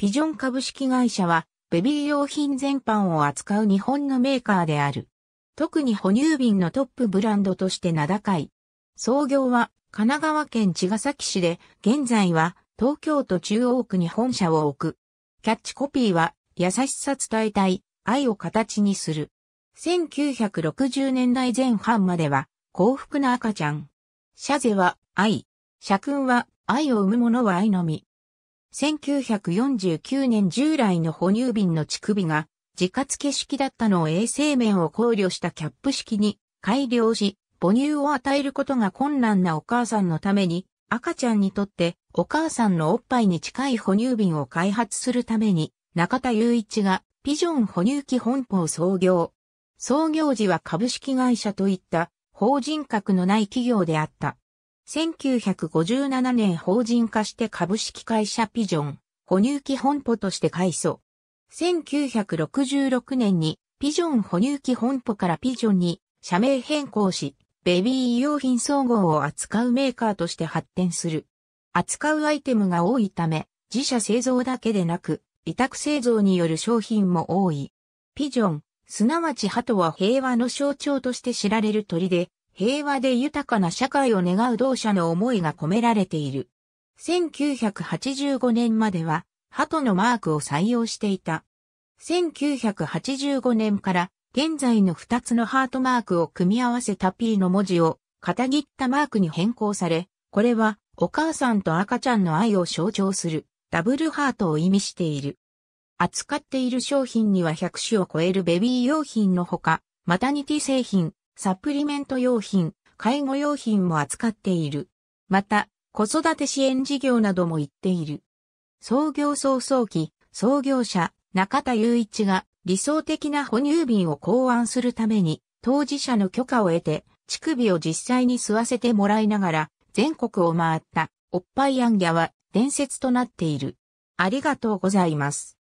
ピジョン株式会社は、ベビー用品全般を扱う日本のメーカーである。特に哺乳瓶のトップブランドとして名高い。創業は神奈川県茅ヶ崎市で、現在は東京都中央区に本社を置く。キャッチコピーは、優しさ伝えたい、愛を形にする。1960年代前半までは、幸福な赤ちゃん。シャゼは愛。社訓は、愛を生む者は愛のみ。1949年従来の哺乳瓶の乳首が自家付式だったのを衛生面を考慮したキャップ式に改良し、母乳を与えることが困難なお母さんのために、赤ちゃんにとってお母さんのおっぱいに近い哺乳瓶を開発するために、中田雄一がピジョン哺乳器本舗を創業。創業時は株式会社といった法人格のない企業であった。1957年法人化して株式会社ピジョン、哺乳期本舗として改組。1966年にピジョン哺乳期本舗からピジョンに社名変更し、ベビー医用品総合を扱うメーカーとして発展する。扱うアイテムが多いため、自社製造だけでなく、委託製造による商品も多い。ピジョン、すなわち鳩は平和の象徴として知られる鳥で、平和で豊かな社会を願う同社の思いが込められている。1985年までは、鳩のマークを採用していた。1985年から現在の2つのハートマークを組み合わせた P の文字を片切ったマークに変更され、これはお母さんと赤ちゃんの愛を象徴するダブルハートを意味している。扱っている商品には100種を超えるベビー用品のほか、マタニティ製品、サプリメント用品、介護用品も扱っている。また、子育て支援事業なども行っている。創業早々期、創業者、中田雄一が理想的な哺乳瓶を考案するために、当事者の許可を得て、乳首を実際に吸わせてもらいながら、全国を回った、おっぱいあんぎゃは伝説となっている。ありがとうございます。